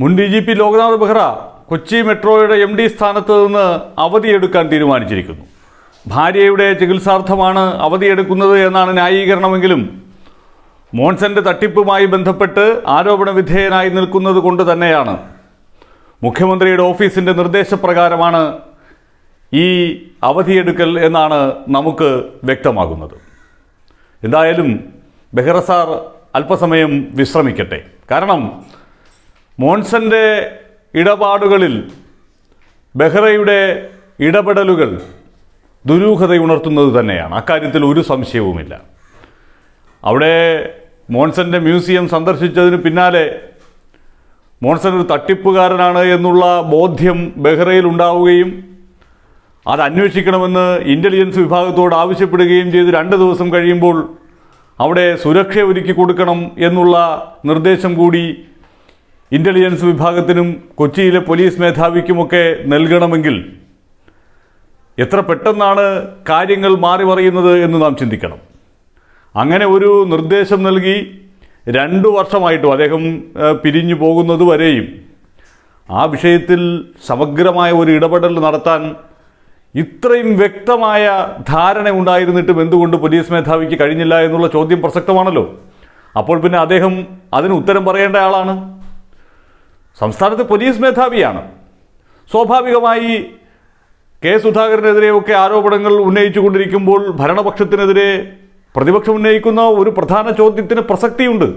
മുൻ D G P Loknath Behera Kochi മെട്രോയുടെ M D സ്ഥാനത്ത് നിന്ന് അവധിയെടുക്കാൻ തീരുമാനിച്ചിരിക്കുന്നു ഭാര്യയുടെ ചികിത്സാർത്ഥമാണ് അവധിയെടുക്കുന്നത് എന്നാണ് ന്യായീകരണമെങ്കിലും മോൺസന്റെ തട്ടിപ്പുമായി ബന്ധപ്പെട്ട് ആരോപണ വിധേയനായി നിൽക്കുന്നത് കൊണ്ട് തന്നെയാണ് മുഖ്യമന്ത്രിയുടെ ഓഫീസിൻ്റെ നിർദ്ദേശപ്രകാരമാണ് ഈ അവധിയെടുക്കൽ എന്നാണ് നമുക്ക് വ്യക്തമാകുന്നത് എന്തായാലും ബെഹ്റ സാർ അല്പസമയം വിശ്രമിക്കട്ടെ കാരണം മോൺസന്റെ ഇടപാടുകളിൽ ബെഹ്റയുടെ ഇടപെടലുകൾ ദുരൂഹതയുണർത്തുന്നത് തന്നെയാണ് അക്കാര്യത്തിൽ ഒരു സംശയവുമില്ല അവിടെ മോൺസന്റെ മ്യൂസിയം സന്ദർശിച്ചതിന് പിന്നാലെ മോൺസൺ ഒരു തട്ടിപ്പുകാരനാണ് എന്നുള്ള ബോധ്യം ബെഹ്റയിൽ ഉണ്ടാവുകയും അത് അന്വേഷിക്കണമെന്ന് ഇൻ്റലിജൻസ് വിഭാഗത്തോട് ആവശ്യപ്പെടുകയും ചെയ്ത് രണ്ട് ദിവസം കഴിയുമ്പോൾ അവിടെ സുരക്ഷ ഒരുക്കി കൊടുക്കണം എന്നുള്ള നിർദ്ദേശം കൂടി ഇന്റലിജൻസ് വിഭാഗത്തിനും കൊച്ചിയിലെ പോലീസ് മേധാവിക്കുമൊക്കെ നൽകണമെങ്കിൽ എത്ര പെട്ടെന്നാണ് കാര്യങ്ങൾ മാറി മറിയുന്നത് എന്ന് നാം ചിന്തിക്കണം അങ്ങനെ ഒരു നിർദ്ദേശം നൽകി രണ്ടു വർഷമായിട്ടും അദ്ദേഹം പിരിഞ്ഞു പോകുന്നത് വരെയും ആ വിഷയത്തിൽ സമഗ്രമായ ഒരു ഇടപെടൽ നടത്താൻ ഇത്രയും വ്യക്തമായ ധാരണ ഉണ്ടായിരുന്നിട്ടും എന്തുകൊണ്ട് പോലീസ് മേധാവിക്ക് കഴിഞ്ഞില്ല എന്നുള്ള ചോദ്യം പ്രസക്തമാണല്ലോ അപ്പോൾ പിന്നെ അദ്ദേഹം അതിന് ഉത്തരം പറയേണ്ട ആളാണ് സംസ്ഥാനത്ത് പോലീസ് മേധാവിയാണ് സ്വാഭാവികമായി കെ സുധാകരനെതിരെയൊക്കെ ആരോപണങ്ങൾ ഉന്നയിച്ചുകൊണ്ടിരിക്കുമ്പോൾ ഭരണപക്ഷത്തിനെതിരെ പ്രതിപക്ഷം ഉന്നയിക്കുന്ന ഒരു പ്രധാന ചോദ്യത്തിന് പ്രസക്തിയുണ്ട്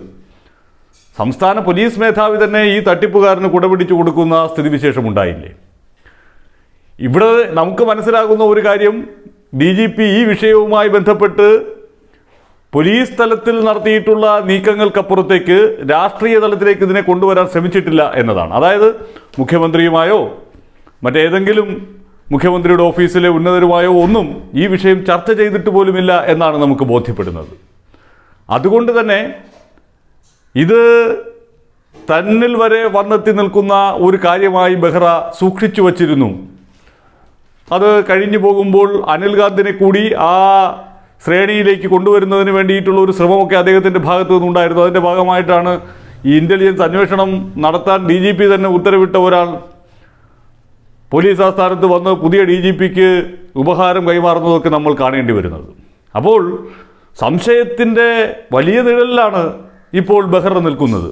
സംസ്ഥാന പോലീസ് മേധാവി തന്നെ ഈ തട്ടിപ്പുകാരന് കുടപിടിച്ചു കൊടുക്കുന്ന സ്ഥിതിവിശേഷമുണ്ടായില്ലേ ഇവിടെ നമുക്ക് മനസ്സിലാകുന്ന ഒരു കാര്യം ഡി ഈ വിഷയവുമായി ബന്ധപ്പെട്ട് പോലീസ് തലത്തിൽ നടത്തിയിട്ടുള്ള നീക്കങ്ങൾക്കപ്പുറത്തേക്ക് രാഷ്ട്രീയ തലത്തിലേക്ക് ഇതിനെ കൊണ്ടുവരാൻ ശ്രമിച്ചിട്ടില്ല എന്നതാണ് അതായത് മുഖ്യമന്ത്രിയുമായോ മറ്റേതെങ്കിലും മുഖ്യമന്ത്രിയുടെ ഓഫീസിലെ ഉന്നതരുമായോ ഒന്നും ഈ വിഷയം ചർച്ച ചെയ്തിട്ട് പോലുമില്ല എന്നാണ് നമുക്ക് ബോധ്യപ്പെടുന്നത് അതുകൊണ്ട് തന്നെ ഇത് തന്നിൽ വരെ വന്നെത്തി നിൽക്കുന്ന ഒരു കാര്യമായി ബെഹ്റ സൂക്ഷിച്ചു വച്ചിരുന്നു അത് കഴിഞ്ഞു പോകുമ്പോൾ അനിൽ ഗാന്ധിനെ കൂടി ആ ശ്രേണിയിലേക്ക് കൊണ്ടുവരുന്നതിന് വേണ്ടിയിട്ടുള്ള ഒരു ശ്രമമൊക്കെ അദ്ദേഹത്തിൻ്റെ ഭാഗത്തു നിന്നുണ്ടായിരുന്നു അതിൻ്റെ ഭാഗമായിട്ടാണ് ഈ ഇൻ്റലിജൻസ് അന്വേഷണം നടത്താൻ ഡി ജി പി തന്നെ ഉത്തരവിട്ട ഒരാൾ പോലീസ് ആസ്ഥാനത്ത് വന്ന് പുതിയ ഡി ജി പിക്ക് ഉപഹാരം കൈമാറുന്നതൊക്കെ നമ്മൾ കാണേണ്ടി വരുന്നത് അപ്പോൾ സംശയത്തിൻ്റെ വലിയ നിഴലിലാണ് ഇപ്പോൾ ബെഹ്റ നിൽക്കുന്നത്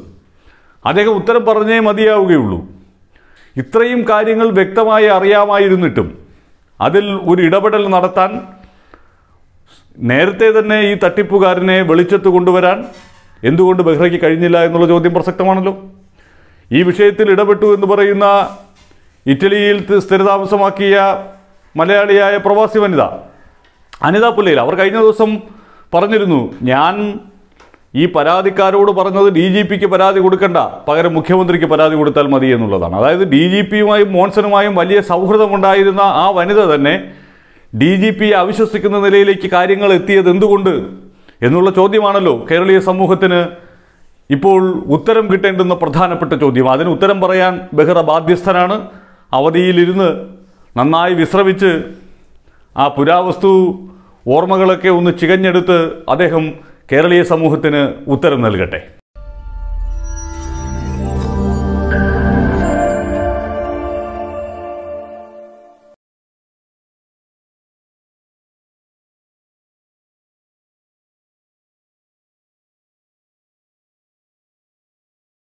അദ്ദേഹം ഉത്തരം പറഞ്ഞേ മതിയാവുകയുള്ളൂ ഇത്രയും കാര്യങ്ങൾ വ്യക്തമായി അറിയാമായിരുന്നിട്ടും അതിൽ ഒരു ഇടപെടൽ നടത്താൻ നേരത്തെ തന്നെ ഈ തട്ടിപ്പുകാരനെ വെളിച്ചത്ത് കൊണ്ടുവരാൻ എന്തുകൊണ്ട് ബഹ്റയ്ക്ക് കഴിഞ്ഞില്ല എന്നുള്ള ചോദ്യം പ്രസക്തമാണല്ലോ ഈ വിഷയത്തിൽ ഇടപെട്ടു എന്ന് പറയുന്ന ഇറ്റലിയിൽ സ്ഥിരതാമസമാക്കിയ മലയാളിയായ പ്രവാസി വനിത അനിത പുല്ലയിൽ അവർ കഴിഞ്ഞ ദിവസം പറഞ്ഞിരുന്നു ഞാൻ ഈ പരാതിക്കാരോട് പറഞ്ഞത് ഡി ജി പിക്ക് പരാതി കൊടുക്കണ്ട പകരം മുഖ്യമന്ത്രിക്ക് പരാതി കൊടുത്താൽ മതി എന്നുള്ളതാണ് അതായത് ഡി ജി പിയുമായും മോൺസനുമായും വലിയ സൗഹൃദമുണ്ടായിരുന്ന ആ വനിത തന്നെ ഡി ജി പിയെ അവിശ്വസിക്കുന്ന നിലയിലേക്ക് കാര്യങ്ങൾ എത്തിയത് എന്തുകൊണ്ട് എന്നുള്ള ചോദ്യമാണല്ലോ കേരളീയ സമൂഹത്തിന് ഇപ്പോൾ ഉത്തരം കിട്ടേണ്ടുന്ന പ്രധാനപ്പെട്ട ചോദ്യം അതിന് ഉത്തരം പറയാൻ ബെഹ്റ ബാധ്യസ്ഥനാണ് അവധിയിലിരുന്ന് നന്നായി വിശ്രമിച്ച് ആ പുരാവസ്തു ഓർമ്മകളൊക്കെ ഒന്ന് ചികഞ്ഞെടുത്ത് അദ്ദേഹം കേരളീയ സമൂഹത്തിന് ഉത്തരം നൽകട്ടെ